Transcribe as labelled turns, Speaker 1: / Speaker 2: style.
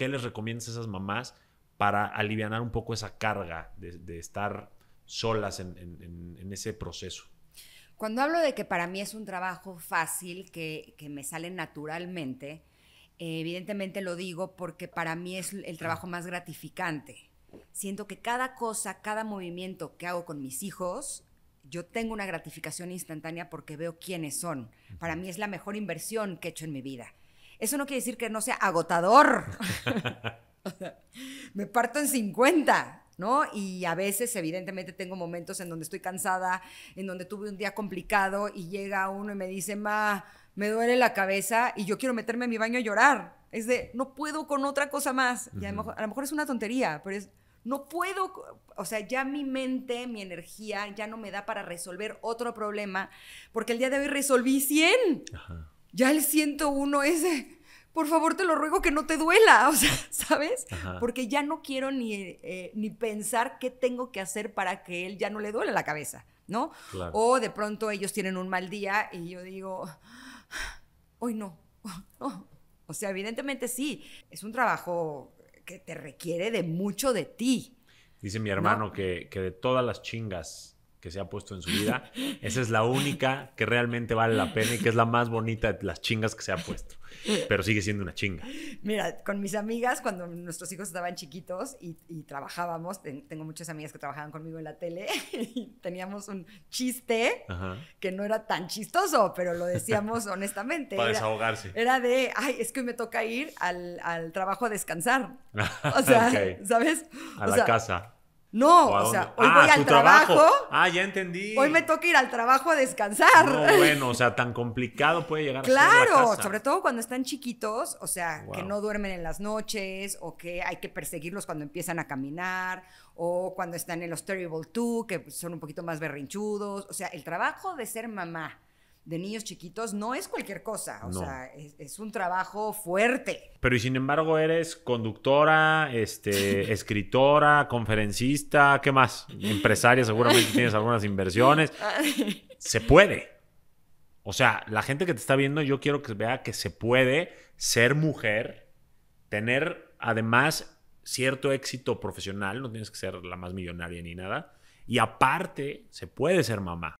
Speaker 1: ¿Qué les recomiendas a esas mamás para aliviar un poco esa carga de, estar solas en, ese proceso?
Speaker 2: Cuando hablo de que para mí es un trabajo fácil, que, me sale naturalmente, eh, evidentemente lo digo porque para mí es el trabajo más gratificante. Siento que cada cosa, cada movimiento que hago con mis hijos, yo tengo una gratificación instantánea porque veo quiénes son. Para mí es la mejor inversión que he hecho en mi vida. Eso no quiere decir que no sea agotador. me parto en 50, ¿no? Y a veces, evidentemente, tengo momentos en donde estoy cansada, en donde tuve un día complicado y llega uno y me dice, ma, me duele la cabeza y yo quiero meterme en mi baño a llorar. Es de, no puedo con otra cosa más. Y a lo, mejor, a lo mejor es una tontería, pero es, no puedo, o sea, ya mi mente, mi energía, ya no me da para resolver otro problema, porque el día de hoy resolví 100. Ajá ya el 101 ese, por favor te lo ruego que no te duela, o sea, ¿sabes? Porque ya no quiero ni, eh, ni pensar qué tengo que hacer para que él ya no le duele la cabeza, ¿no? O de pronto ellos tienen un mal día y yo digo, hoy no. O sea, evidentemente sí, es un trabajo que te requiere de mucho de ti.
Speaker 1: Dice mi hermano que, que de todas las chingas que se ha puesto en su vida. Esa es la única que realmente vale la pena y que es la más bonita de las chingas que se ha puesto. Pero sigue siendo una chinga.
Speaker 2: Mira, con mis amigas, cuando nuestros hijos estaban chiquitos y, trabajábamos, tengo muchas amigas que trabajaban conmigo en la tele, teníamos un chiste que no era tan chistoso, pero lo decíamos honestamente. Para desahogarse. Era de, ay, es que hoy me toca ir al, trabajo a descansar.
Speaker 1: O sea, ¿sabes? A la casa no, o, sea, hoy voy ah, al trabajo, Ah, ya entendí. Hoy me
Speaker 2: toca ir al trabajo a descansar. No, bueno,
Speaker 1: o sea, tan complicado puede llegar claro, a ser. Claro, sobre
Speaker 2: todo cuando están chiquitos, o sea, que no duermen en las noches, o que hay que perseguirlos cuando empiezan a caminar, o cuando están en los Terrible Two, que son un poquito más berrinchudos. O sea, el trabajo de ser mamá de niños chiquitos no es cualquier cosa, o sea, es, un trabajo fuerte.
Speaker 1: Pero y sin embargo eres conductora, este, escritora, conferencista, ¿qué más? Empresaria, seguramente tienes algunas inversiones. Se puede. O sea, la gente que te está viendo, yo quiero que vea que se puede ser mujer, tener además cierto éxito profesional, no tienes que ser la más millonaria ni nada, y aparte se puede ser mamá.